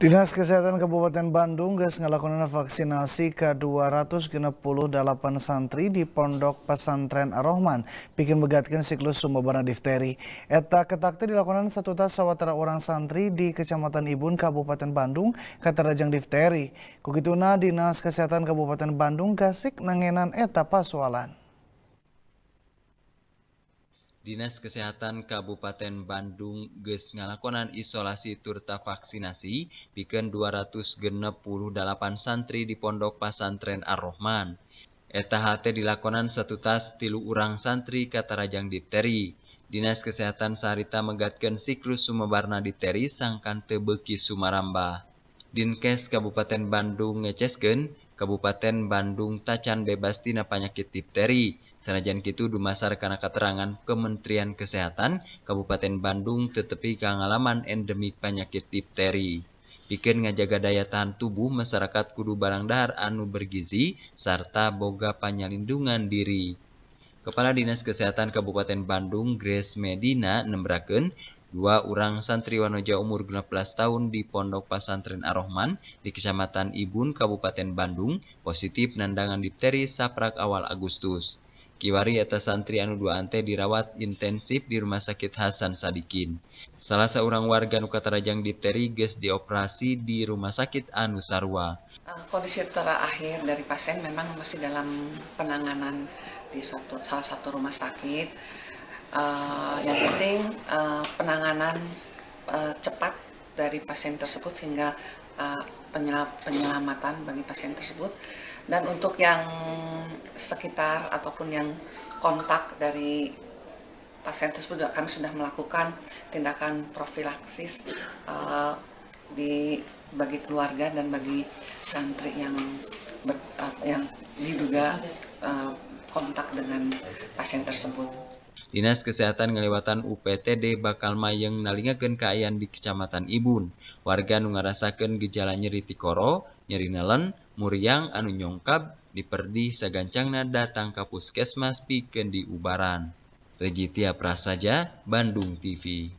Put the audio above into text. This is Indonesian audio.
Dinas Kesehatan Kabupaten Bandung gas ngelakonan vaksinasi ke 268 santri di Pondok Pesantren Ar-Rahman bikin begatkeun siklus sumbabana difteri. Eta ketakte dilakonan satu tas sawatara orang santri di Kecamatan Ibun Kabupaten Bandung kata Rajang difteri. Kukituna Dinas Kesehatan Kabupaten Bandung gasik nangenan eta pasualan. Dinas Kesehatan Kabupaten Bandung geus ngalakonan isolasi turta vaksinasi pikeun 268 santri di Pondok Pasantren Ar-Rahman. Eta hate dilakonan satu tas tilu urang santri katarajang difteri. Dinas Kesehatan Sarita megatkan siklus sumebarna difteri sangkan tebeki Sumaramba. Dinkes Kabupaten Bandung ngecesken, Kabupaten Bandung tacan bebas tina panyakit difteri. Sanajan kitu dumasar karena keterangan Kementerian Kesehatan Kabupaten Bandung tetapi kangalaman endemik penyakit difteri. Bikin ngajaga daya tahan tubuh masyarakat kudu barang dahar anu bergizi serta boga panyalindungan diri. Kepala Dinas Kesehatan Kabupaten Bandung Grace Medina nembraken dua orang santriwanoja umur 16 tahun di Pondok Pasantren Arohman di Kecamatan Ibun, Kabupaten Bandung positif nandangan difteri saprak awal Agustus. Kiwari eta santri anu dua ante dirawat intensif di Rumah Sakit Hasan Sadikin. Salah seorang warga Nukatarajang di geus dioperasi di Rumah Sakit Anu Sarwa. Eh, kondisi terakhir dari pasien memang masih dalam penanganan di satu, salah satu rumah sakit. Uh, yang penting uh, penanganan uh, cepat dari pasien tersebut sehingga uh, penyelamatan bagi pasien tersebut. Dan untuk yang sekitar ataupun yang kontak dari pasien tersebut kami sudah melakukan tindakan profilaksis uh, di bagi keluarga dan bagi santri yang ber, uh, yang diduga uh, kontak dengan pasien tersebut. Dinas Kesehatan ngelewatan UPTD bakal mayeng nalingakan keayaan di Kecamatan Ibun. Warga nu ngarasakeun gejala nyeri tikoro, nyeri nelen, Muriang anu nyongkap diperdi sagancangna datang ke puskesmas pikeun di Ubaran. Regitia Prasaja, Bandung TV.